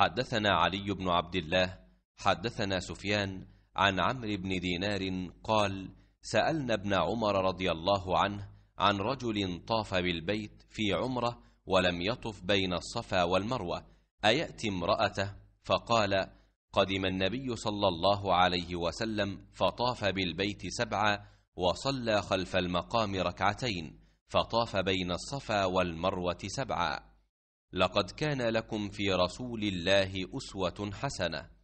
حدثنا علي بن عبد الله حدثنا سفيان عن عمرو بن دينار قال سالنا ابن عمر رضي الله عنه عن رجل طاف بالبيت في عمره ولم يطف بين الصفا والمروه اياتي امراته فقال قدم النبي صلى الله عليه وسلم فطاف بالبيت سبعا وصلى خلف المقام ركعتين فطاف بين الصفا والمروه سبعا لقد كان لكم في رسول الله أسوة حسنة